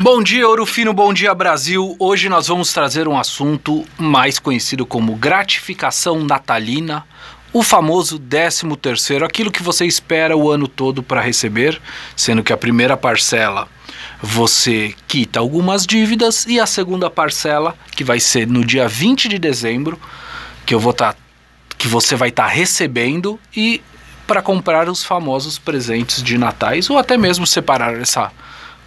Bom dia, Ouro Fino, bom dia, Brasil. Hoje nós vamos trazer um assunto mais conhecido como gratificação natalina, o famoso 13º, aquilo que você espera o ano todo para receber, sendo que a primeira parcela você quita algumas dívidas e a segunda parcela, que vai ser no dia 20 de dezembro, que eu vou estar tá, que você vai estar tá recebendo e para comprar os famosos presentes de natais ou até mesmo separar essa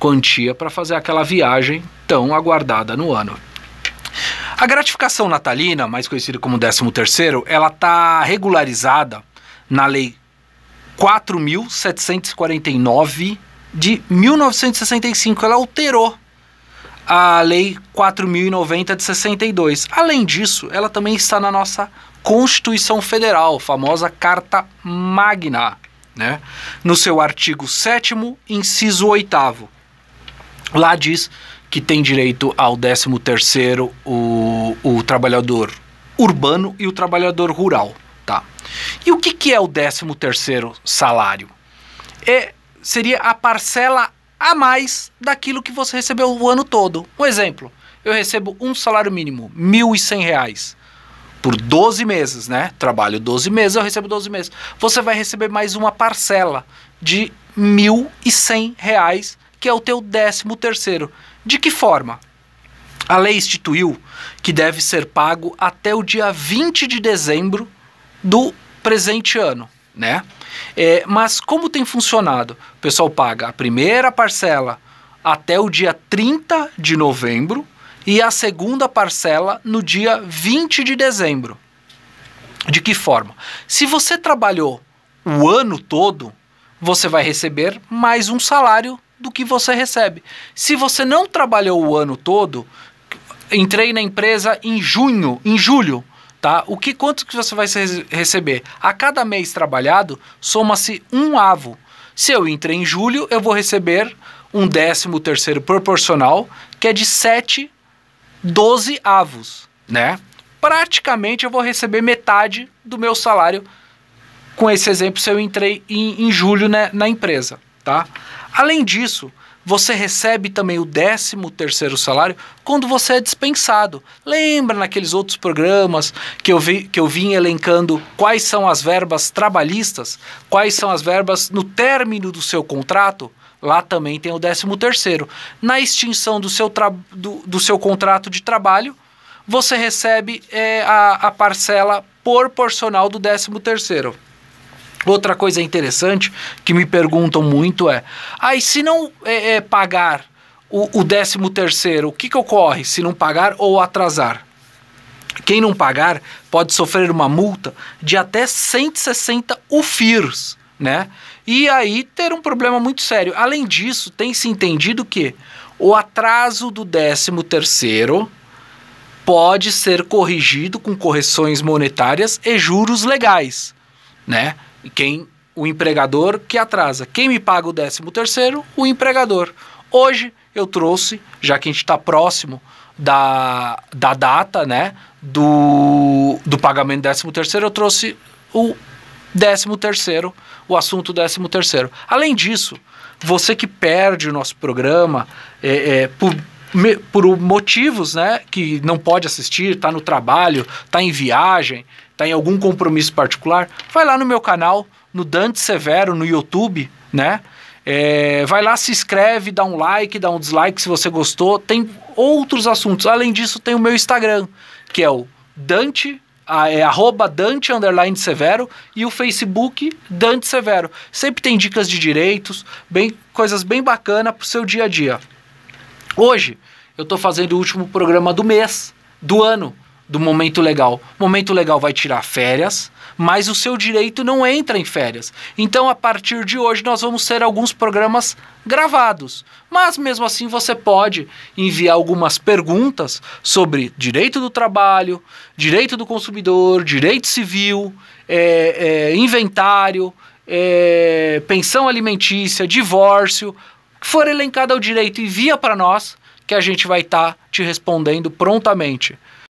quantia para fazer aquela viagem tão aguardada no ano. A gratificação natalina, mais conhecida como 13 terceiro, ela está regularizada na Lei 4.749 de 1965. Ela alterou a Lei 4.090 de 62. Além disso, ela também está na nossa Constituição Federal, famosa Carta Magna, né? no seu artigo 7 inciso 8 Lá diz que tem direito ao 13 terceiro o, o trabalhador urbano e o trabalhador rural, tá? E o que, que é o 13 terceiro salário? É, seria a parcela a mais daquilo que você recebeu o ano todo. Um exemplo, eu recebo um salário mínimo, R$ 1.100 por 12 meses, né? Trabalho 12 meses, eu recebo 12 meses. Você vai receber mais uma parcela de R$ 1.100 que é o teu décimo terceiro. De que forma? A lei instituiu que deve ser pago até o dia 20 de dezembro do presente ano, né? É, mas como tem funcionado? O pessoal paga a primeira parcela até o dia 30 de novembro e a segunda parcela no dia 20 de dezembro. De que forma? Se você trabalhou o ano todo, você vai receber mais um salário do que você recebe. Se você não trabalhou o ano todo, entrei na empresa em junho, em julho, tá? O que quanto que você vai receber? A cada mês trabalhado, soma-se um avo. Se eu entrei em julho, eu vou receber um décimo terceiro proporcional, que é de 7, 12 avos, né? Praticamente eu vou receber metade do meu salário com esse exemplo se eu entrei em, em julho né, na empresa tá? Além disso, você recebe também o 13 terceiro salário quando você é dispensado. Lembra naqueles outros programas que eu, vi, que eu vim elencando quais são as verbas trabalhistas, quais são as verbas no término do seu contrato? Lá também tem o 13 terceiro. Na extinção do seu, do, do seu contrato de trabalho, você recebe é, a, a parcela proporcional do 13 terceiro. Outra coisa interessante que me perguntam muito é: aí ah, se não é, é, pagar o, o décimo terceiro, o que, que ocorre se não pagar ou atrasar? Quem não pagar pode sofrer uma multa de até 160 UFIRs, né? E aí ter um problema muito sério. Além disso, tem se entendido que o atraso do 13 terceiro pode ser corrigido com correções monetárias e juros legais, né? E quem o empregador que atrasa. Quem me paga o décimo terceiro? O empregador. Hoje eu trouxe, já que a gente está próximo da, da data né, do, do pagamento do décimo terceiro, eu trouxe o décimo terceiro, o assunto décimo terceiro. Além disso, você que perde o nosso programa é, é, por, me, por motivos né, que não pode assistir, está no trabalho, está em viagem, está em algum compromisso particular, vai lá no meu canal, no Dante Severo, no YouTube, né? É, vai lá, se inscreve, dá um like, dá um dislike se você gostou. Tem outros assuntos. Além disso, tem o meu Instagram, que é o Dante é arroba Dante Underline Severo e o Facebook Dante Severo. Sempre tem dicas de direitos, bem, coisas bem bacanas pro seu dia a dia. Hoje eu estou fazendo o último programa do mês, do ano do momento legal. Momento legal vai tirar férias, mas o seu direito não entra em férias. Então, a partir de hoje, nós vamos ter alguns programas gravados. Mas mesmo assim, você pode enviar algumas perguntas sobre direito do trabalho, direito do consumidor, direito civil, é, é, inventário, é, pensão alimentícia, divórcio, que for elencado ao direito, envia para nós que a gente vai estar tá te respondendo prontamente.